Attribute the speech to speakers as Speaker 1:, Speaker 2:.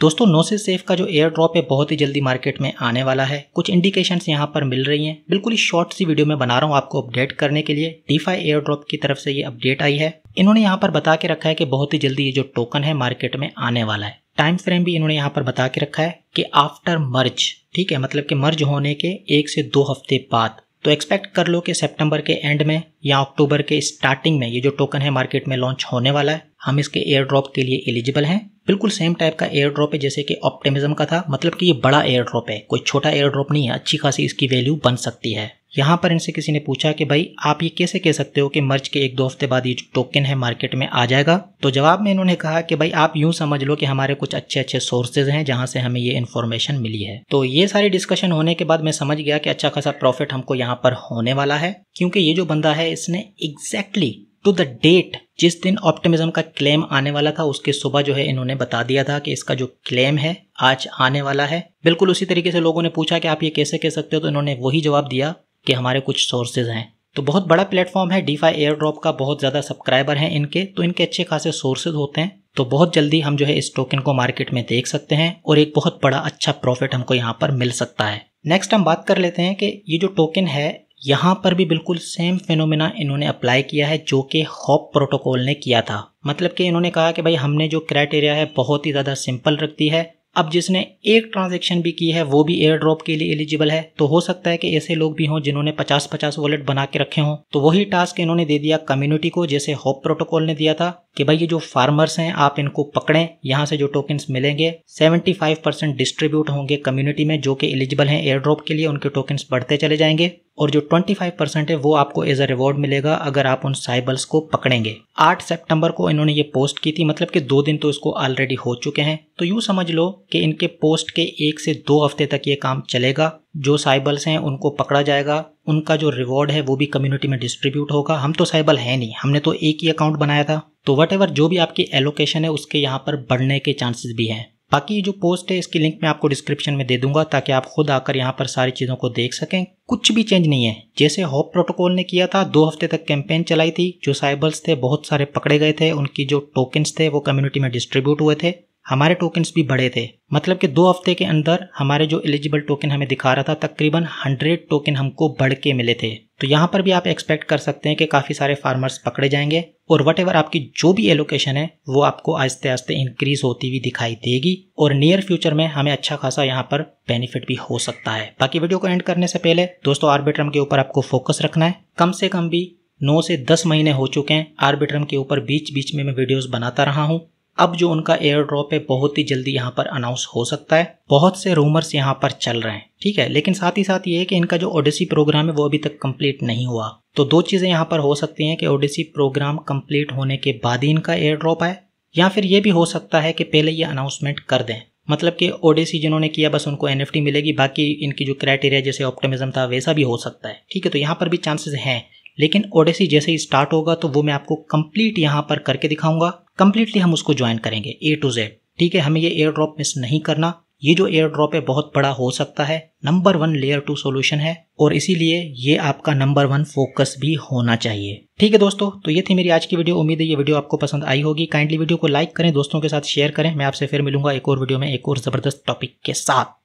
Speaker 1: दोस्तों नोसेस सेफ का जो एयर ड्रॉप है बहुत ही जल्दी मार्केट में आने वाला है कुछ इंडिकेशंस यहाँ पर मिल रही हैं बिल्कुल ही शॉर्ट सी वीडियो में बना रहा हूँ आपको अपडेट करने के लिए डीफाई एयर ड्रॉप की तरफ से ये अपडेट आई है इन्होंने यहाँ पर बता के रखा है कि बहुत ही जल्दी ये जो टोकन है मार्केट में आने वाला है टाइम फ्रेम भी इन्होंने यहाँ पर बता के रखा है कि आफ्टर मर्ज ठीक है मतलब कि मर्ज होने के एक से दो हफ्ते बाद तो एक्सपेक्ट कर लो कि सितंबर के एंड में या अक्टूबर के स्टार्टिंग में ये जो टोकन है मार्केट में लॉन्च होने वाला है हम इसके एयर ड्रॉप के लिए एलिजिबल हैं बिल्कुल सेम टाइप का एयर ड्रॉप है जैसे कि ऑप्टिमिज्म का था मतलब कि ये बड़ा एयर ड्रॉप है कोई छोटा एयर ड्रॉप नहीं है अच्छी खासी इसकी वैल्यू बन सकती है यहाँ पर इनसे किसी ने पूछा कि भाई आप ये कैसे कह सकते हो कि मर्ज के एक दो हफ्ते बाद ये टोकन है मार्केट में आ जाएगा तो जवाब में इन्होंने कहा कि भाई आप यूं समझ लो कि हमारे कुछ अच्छे अच्छे सोर्सेज हैं जहाँ से हमें ये इन्फॉर्मेशन मिली है तो ये सारी डिस्कशन होने के बाद मैं समझ गया कि अच्छा खासा प्रॉफिट हमको यहाँ पर होने वाला है क्योंकि ये जो बंदा है इसने exactly exactly to the date जिस दिन ऑप्टिमिज्म का क्लेम आने वाला था उसके सुबह जो है इन्होंने बता दिया था कि इसका जो क्लेम है आज आने वाला है बिल्कुल उसी तरीके से लोगों ने पूछा कि आप ये कैसे कह सकते हो तो इन्होंने वही जवाब दिया कि हमारे कुछ सोर्सेज हैं तो बहुत बड़ा प्लेटफॉर्म है डीफाई एयर ड्रॉप का बहुत ज़्यादा सब्सक्राइबर हैं इनके तो इनके अच्छे खासे सोर्सेज होते हैं तो बहुत जल्दी हम जो है इस टोकन को मार्केट में देख सकते हैं और एक बहुत बड़ा अच्छा प्रॉफिट हमको यहाँ पर मिल सकता है नेक्स्ट हम बात कर लेते हैं कि ये जो टोकन है यहाँ पर भी बिल्कुल सेम फेनोमिना इन्होंने अप्लाई किया है जो कि हॉप प्रोटोकॉल ने किया था मतलब कि इन्होंने कहा कि भाई हमने जो क्राइटेरिया है बहुत ही ज़्यादा सिंपल रख दी है अब जिसने एक ट्रांजेक्शन भी की है वो भी एयर ड्रॉप के लिए एलिजिबल है तो हो सकता है कि ऐसे लोग भी हों जिन्होंने 50-50 वॉलेट बना के रखे हों तो वही टास्क इन्होंने दे दिया कम्युनिटी को जैसे हॉप प्रोटोकॉल ने दिया था कि भाई ये जो फार्मर्स हैं आप इनको पकड़ें यहाँ से जो टोकन्स मिलेंगे 75 परसेंट डिस्ट्रीब्यूट होंगे कम्युनिटी में जो कि एलिजिबल हैं एयर ड्रॉप के लिए उनके टोकन्स बढ़ते चले जाएंगे और जो 25 परसेंट है वो आपको एज अ रिवॉर्ड मिलेगा अगर आप उन साइबल्स को पकड़ेंगे 8 सितंबर को इन्होंने ये पोस्ट की थी मतलब कि दो दिन तो इसको ऑलरेडी हो चुके हैं तो यूँ समझ लो कि इनके पोस्ट के एक से दो हफ्ते तक ये काम चलेगा जो साइबल्स हैं उनको पकड़ा जाएगा उनका जो रिवॉर्ड है वो भी कम्युनिटी में डिस्ट्रीब्यूट होगा हम तो साइबल है नहीं हमने तो एक ही अकाउंट बनाया था तो वट जो भी आपकी एलोकेशन है उसके यहाँ पर बढ़ने के चांसेस भी हैं बाकी जो पोस्ट है इसकी लिंक मैं आपको डिस्क्रिप्शन में दे दूंगा ताकि आप खुद आकर यहाँ पर सारी चीज़ों को देख सकें कुछ भी चेंज नहीं है जैसे हॉप प्रोटोकॉल ने किया था दो हफ्ते तक कैंपेन चलाई थी जो साइबल्स थे बहुत सारे पकड़े गए थे उनकी जो टोकन्स थे वो कम्युनिटी में डिस्ट्रीब्यूट हुए थे हमारे टोकन्स भी बढ़े थे मतलब कि दो हफ्ते के अंदर हमारे जो एलिजिबल टोकन हमें दिखा रहा था तकरीबन हंड्रेड टोकन हमको बढ़ के मिले थे तो यहाँ पर भी आप एक्सपेक्ट कर सकते हैं कि काफ़ी सारे फार्मर्स पकड़े जाएंगे और वट आपकी जो भी एलोकेशन है वो आपको आहिस्ते आहिस्ते इंक्रीज होती हुई दिखाई देगी और नियर फ्यूचर में हमें अच्छा खासा यहाँ पर बेनिफिट भी हो सकता है बाकी वीडियो को एंड करने से पहले दोस्तों आर्बिट्रम के ऊपर आपको फोकस रखना है कम से कम भी नौ से दस महीने हो चुके हैं आर्बिट्रम के ऊपर बीच बीच में मैं वीडियोस बनाता रहा हूँ अब जो उनका एयर ड्रॉप है बहुत ही जल्दी यहाँ पर अनाउंस हो सकता है बहुत से रूमर्स यहाँ पर चल रहे हैं ठीक है लेकिन साथ ही साथ ये है कि इनका जो ओडिसी प्रोग्राम है वो अभी तक कंप्लीट नहीं हुआ तो दो चीज़ें यहाँ पर हो सकती हैं कि ओडिसी प्रोग्राम कंप्लीट होने के बाद ही इनका एयर ड्रॉप आए या फिर ये भी हो सकता है कि पहले ये अनाउंसमेंट कर दें मतलब कि ओडेसी जिन्होंने किया बस उनको एन मिलेगी बाकी इनकी जो क्राइटेरिया जैसे ऑप्टिमिज्म था वैसा भी हो सकता है ठीक है तो यहाँ पर भी चांसेस हैं लेकिन ओडेसी जैसे ही स्टार्ट होगा तो वो मैं आपको कंप्लीट यहाँ पर करके दिखाऊंगा कंप्लीटली हम उसको ज्वाइन करेंगे ए टू जेड ठीक है हमें ये एयर ड्रॉप मिस नहीं करना ये जो एयर ड्रॉप है बहुत बड़ा हो सकता है number one layer two solution है और इसीलिए ये आपका नंबर वन फोकस भी होना चाहिए ठीक है दोस्तों तो ये थी मेरी आज की वीडियो उम्मीद है ये वीडियो आपको पसंद आई होगी काइंडली वीडियो को लाइक करें दोस्तों के साथ शेयर करें मैं आपसे फिर मिलूंगा एक और वीडियो में एक और जबरदस्त टॉपिक के साथ